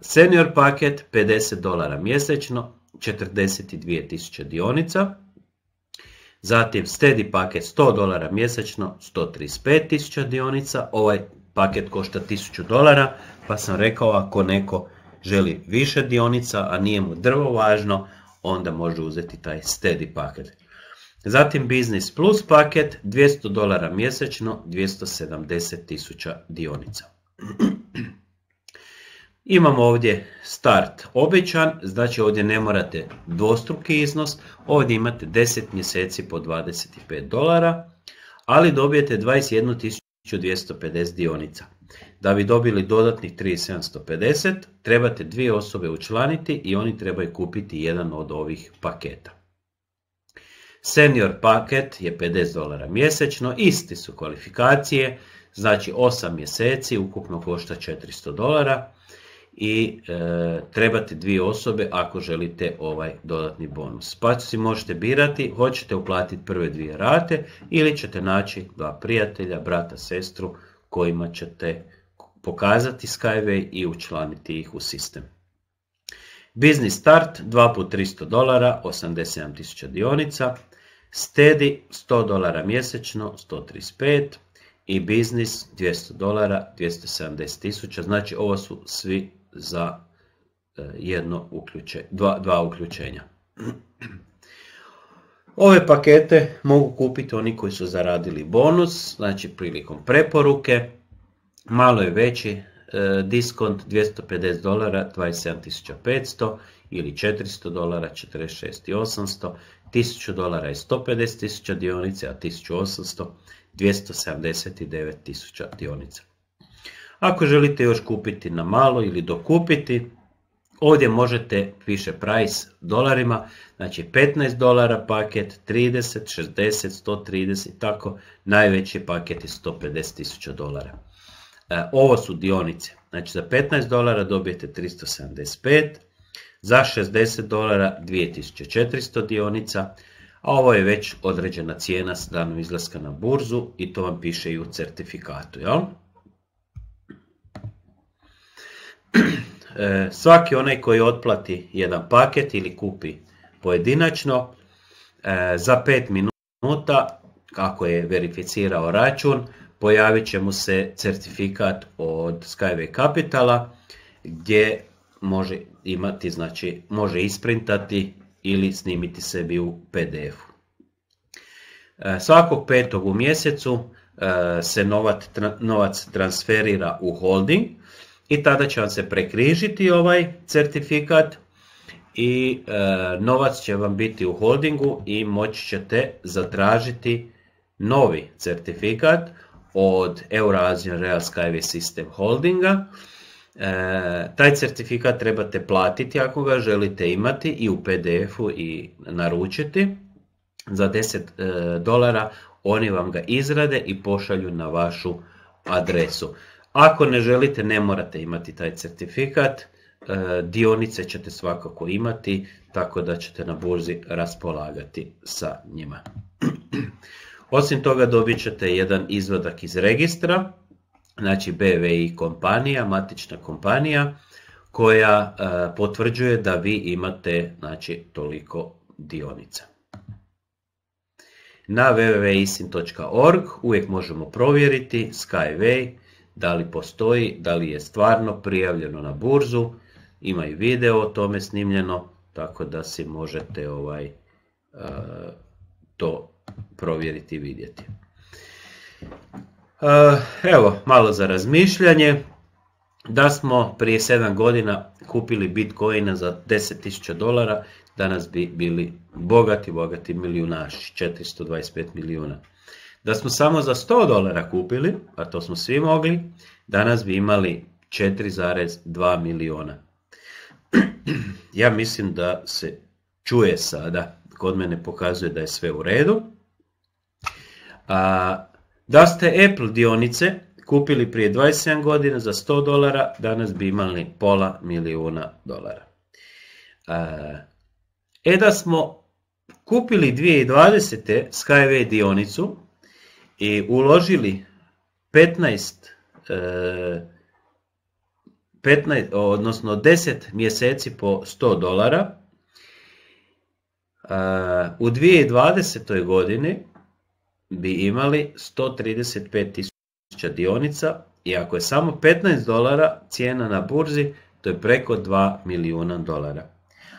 Speaker 1: Senior paket 50 dolara mjesečno, 42.000 dionica, zatim steady paket 100 dolara mjesečno, 135.000 dionica, ovaj paket košta 1000 dolara, pa sam rekao ako neko želi više dionica, a nije mu drvo važno, onda može uzeti taj steady paket. Zatim Business Plus paket 200 dolara mjesečno, 270.000 dionica. Imamo ovdje start običan, znači ovdje ne morate dvostruki iznos, ovdje imate 10 mjeseci po 25 dolara, ali dobijete 21.250 dionica. Da bi dobili dodatnih 3.750, trebate dvije osobe učlaniti i oni trebaju kupiti jedan od ovih paketa. Senior paket je 50 dolara mjesečno, isti su kvalifikacije, znači 8 mjeseci, ukupno košta 400 dolara, i e, trebate dvije osobe ako želite ovaj dodatni bonus. Pa si možete birati, hoćete uplatiti prve dvije rate ili ćete naći dva prijatelja, brata, sestru kojima ćete pokazati Skyway i učlaniti ih u sistem. Biznis start 2 put 300 dolara, 87.000 dionica, stedi 100 dolara mjesečno, 135 i biznis 200 dolara, 270 tisuća, znači ovo su svi za e, jedno uključe, dva, dva uključenja. Ove pakete mogu kupiti oni koji su zaradili bonus, znači prilikom preporuke. Malo je veći e, diskont 250 dolara 27.500 ili 400 dolara 46.800, 1000 dolara je 150.000 dionice, a 1800 279.000 dionica. Ako želite još kupiti na malo ili dokupiti, ovdje možete više price dolarima, znači 15 dolara paket, 30, 60, 130 tako, najveći paket je 150 tisuća dolara. E, ovo su dionice, znači za 15 dolara dobijete 375, za 60 dolara 2400 dionica, a ovo je već određena cijena s danom izlaska na burzu i to vam piše i u certifikatu. Jel? E, svaki onaj koji otplati jedan paket ili kupi pojedinačno e, za 5 minuta kako je verificirao račun pojavit će mu se certifikat od Skyway Capitala gdje može imati znači može isprintati ili snimiti sebi u PDF-u. E, svakog petog u mjesecu se novac transferira u holding i tada će vam se prekrižiti ovaj certifikat i e, novac će vam biti u holdingu i moći ćete zatražiti novi certifikat od Eurasian Real Skyway System Holdinga. E, taj certifikat trebate platiti ako ga želite imati i u PDF-u i naručiti za 10 e, dolara. Oni vam ga izrade i pošalju na vašu adresu. Ako ne želite, ne morate imati taj certifikat, e, dionice ćete svakako imati, tako da ćete na burzi raspolagati sa njima. Osim toga dobit ćete jedan izvadak iz registra, znači BVI kompanija, matična kompanija, koja e, potvrđuje da vi imate znači, toliko dionica. Na www.isin.org uvijek možemo provjeriti Skyway, da li postoji, da li je stvarno prijavljeno na burzu, ima i video o tome snimljeno, tako da si možete ovaj e, to provjeriti i vidjeti. E, evo, malo za razmišljanje. Da smo prije 7 godina kupili bitcoina za 10.000 dolara, danas bi bili bogati, bogati milijunaši, 425 milijuna. Da smo samo za 100 dolara kupili, a to smo svi mogli, danas bi imali 4,2 miliona. Ja mislim da se čuje sada, kod mene pokazuje da je sve u redu. A, da ste Apple dionice kupili prije 27 godina za 100 dolara, danas bi imali pola milijuna dolara. A, e da smo kupili 2020. Skyway dionicu i uložili 15 e, odnosno 10 mjeseci po 100 dolara e, u 2020. godini bi imali 135 dionica i ako je samo 15 dolara cijena na burzi, to je preko 2 milijuna dolara.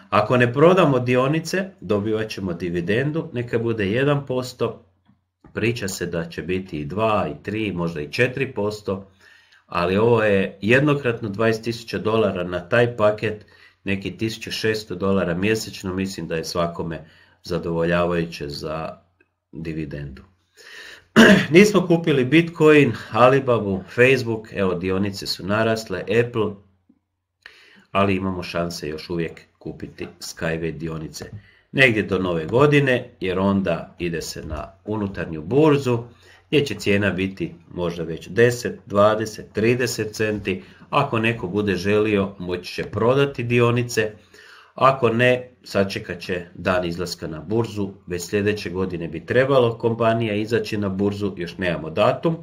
Speaker 1: Ako ne prodamo dionice, dobivat ćemo dividendu, neka bude 1%, Priča se da će biti i 2 i 3, možda i 4%, ali ovo je jednokratno 20.000 dolara na taj paket, neki 1600 dolara mjesečno, mislim da je svakome zadovoljavajuće za dividendu. Nismo kupili Bitcoin, Alibabu, Facebook, evo dionice su narasle, Apple, ali imamo šanse još uvijek kupiti Skyway dionice negdje do nove godine jer onda ide se na unutarnju burzu gdje će cijena biti možda već 10, 20, 30 centi. Ako neko bude želio moći će prodati dionice, ako ne sačekat će dan izlaska na burzu, već sljedeće godine bi trebalo kompanija izaći na burzu, još nemamo datum,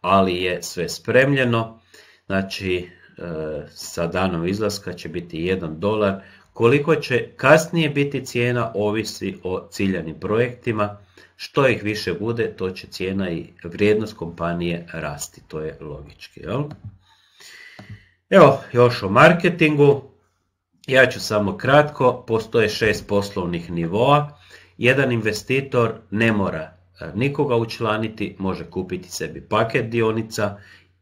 Speaker 1: ali je sve spremljeno, znači e, sa danom izlaska će biti 1 dolar, koliko će kasnije biti cijena ovisi o ciljanim projektima, što ih više bude, to će cijena i vrijednost kompanije rasti, to je logički. Jel? Evo, još o marketingu, ja ću samo kratko, postoje šest poslovnih nivoa, jedan investitor ne mora nikoga učlaniti, može kupiti sebi paket dionica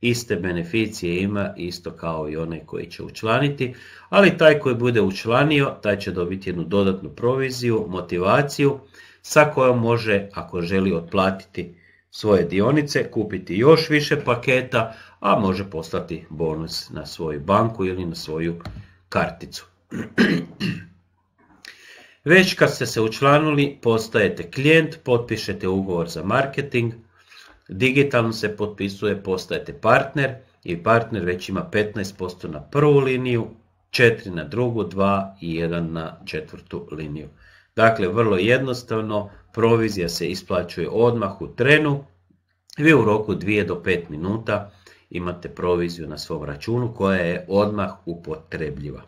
Speaker 1: iste beneficije ima, isto kao i onaj koji će učlaniti, ali taj koji bude učlanio, taj će dobiti jednu dodatnu proviziju, motivaciju, sa kojom može, ako želi, otplatiti svoje dionice, kupiti još više paketa, a može poslati bonus na svoju banku ili na svoju karticu. Već kad ste se učlanili, postajete klijent, potpišete ugovor za marketing, digitalno se potpisuje, postajete partner i partner već ima 15% na prvu liniju, 4 na drugu, 2 i 1 na četvrtu liniju. Dakle, vrlo jednostavno, provizija se isplaćuje odmah u trenu, vi u roku 2 do 5 minuta imate proviziju na svom računu koja je odmah upotrebljiva.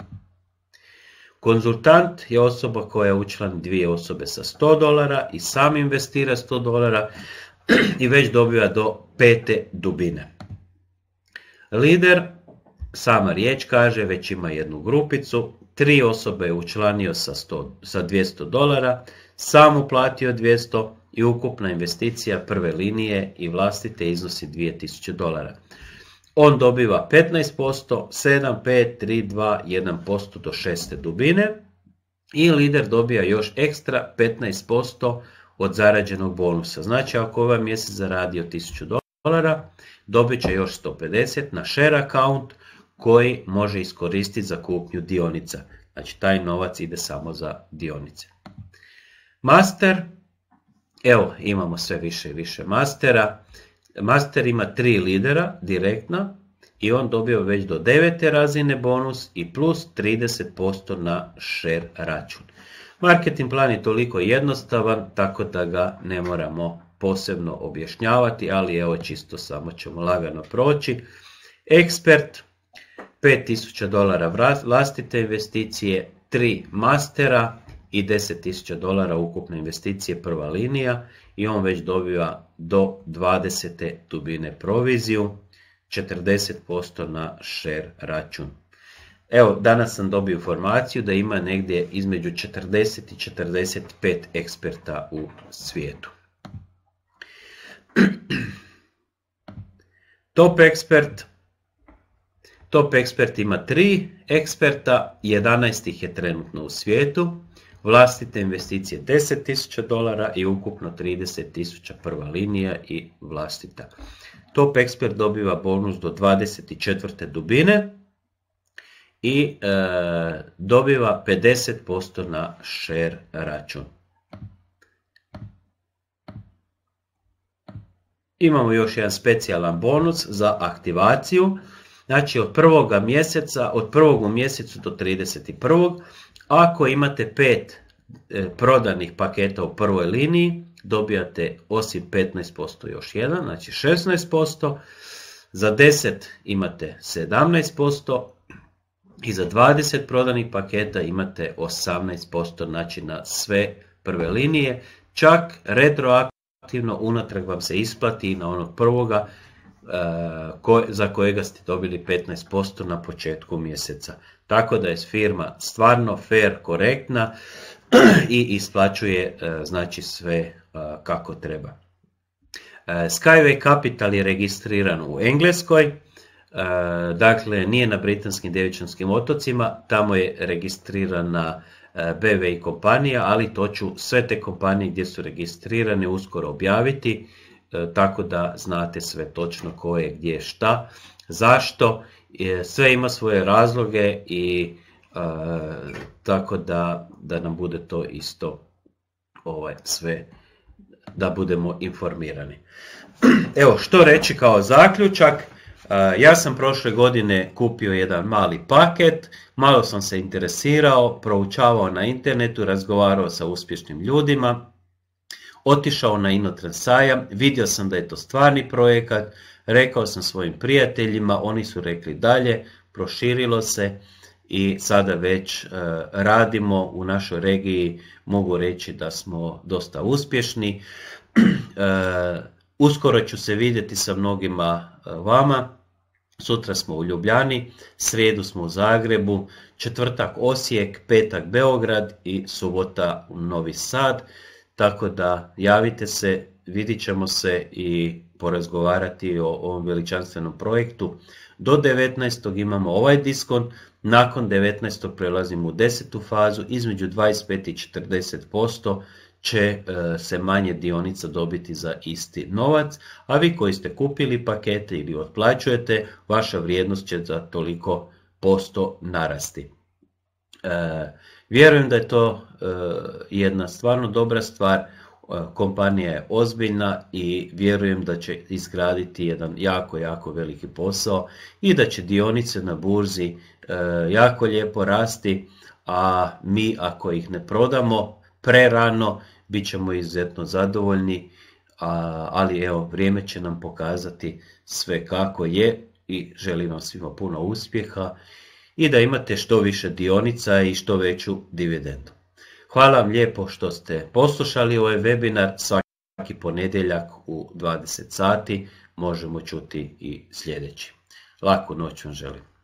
Speaker 1: Konzultant je osoba koja je učlan dvije osobe sa 100 dolara i sam investira 100 dolara, i već dobiva do pete dubine. Lider, sama riječ kaže, već ima jednu grupicu, tri osobe je učlanio sa, sa 200 dolara, sam uplatio 200 i ukupna investicija prve linije i vlastite iznosi 2000 dolara. On dobiva 15%, 7, 5, 3, 2, 1% do šeste dubine i lider dobija još ekstra 15% od zarađenog bonusa. Znači, ako ovaj mjesec zaradio 1000 dolara, dobit će još 150 na share account koji može iskoristiti za kupnju dionica. Znači, taj novac ide samo za dionice. Master, evo, imamo sve više i više mastera. Master ima tri lidera direktna i on dobio već do 9. razine bonus i plus 30% na share račun. Marketing plan je toliko jednostavan, tako da ga ne moramo posebno objašnjavati, ali evo čisto samo ćemo lagano proći. Ekspert, 5000 dolara vlastite investicije, 3 mastera i 10.000 dolara ukupne investicije prva linija i on već dobiva do 20. dubine proviziju, 40% na share račun. Evo, danas sam dobio informaciju da ima negdje između 40 i 45 eksperta u svijetu. Top ekspert Top ekspert ima tri eksperta, 11 ih je trenutno u svijetu, vlastite investicije 10.000 dolara i ukupno 30.000 prva linija i vlastita. Top ekspert dobiva bonus do 24. dubine, i e, dobiva 50% na share račun. Imamo još jedan specijalan bonus za aktivaciju. Znači od prvog mjeseca, od prvog u mjesecu do 31. Ako imate pet e, prodanih paketa u prvoj liniji, dobijate osim 15% još jedan, znači 16%. Za 10 imate 17%, i za 20 prodanih paketa imate 18% znači na sve prve linije, čak retroaktivno unatrag vam se isplati na onog prvoga e, za kojega ste dobili 15% na početku mjeseca. Tako da je firma stvarno fair, korektna i isplaćuje e, znači sve e, kako treba. Skyway Capital je registriran u Engleskoj, E, dakle, nije na britanskim Devičanskim otocima, tamo je registrirana e, BV i kompanija, ali to ću sve te kompanije gdje su registrirane uskoro objaviti, e, tako da znate sve točno ko je gdje šta, zašto, sve ima svoje razloge i tako da, nam bude to isto ovaj, sve da budemo informirani. Evo što reći kao zaključak, Eh, ja sam prošle godine kupio jedan mali paket, malo sam se interesirao, proučavao na internetu, razgovarao sa uspješnim ljudima, otišao na inotransajam, vidio sam da je to stvarni projekat, rekao sam svojim prijateljima, oni su rekli dalje, proširilo se i sada već eh, radimo u našoj regiji, mogu reći da smo dosta uspješni. Eh, uskoro ću se vidjeti sa mnogima vama Sutra smo u Ljubljani, srijedu smo u Zagrebu, četvrtak Osijek, petak Beograd i subota u Novi Sad. Tako da javite se, vidit ćemo se i porazgovarati o ovom veličanstvenom projektu. Do 19. imamo ovaj diskon, nakon 19. prelazimo u 10. fazu, između 25 i 40% će e, se manje dionica dobiti za isti novac, a vi koji ste kupili pakete ili otplaćujete, vaša vrijednost će za toliko posto narasti. E, vjerujem da je to e, jedna stvarno dobra stvar, kompanija je ozbiljna i vjerujem da će izgraditi jedan jako, jako veliki posao i da će dionice na burzi jako lijepo rasti, a mi ako ih ne prodamo prerano bit ćemo izuzetno zadovoljni, ali evo vrijeme će nam pokazati sve kako je i želim vam svima puno uspjeha i da imate što više dionica i što veću dividendu. Hvala vam lijepo što ste poslušali ovaj webinar. Svaki ponedjeljak u 20 sati možemo čuti i sljedeći. Laku noć vam želim.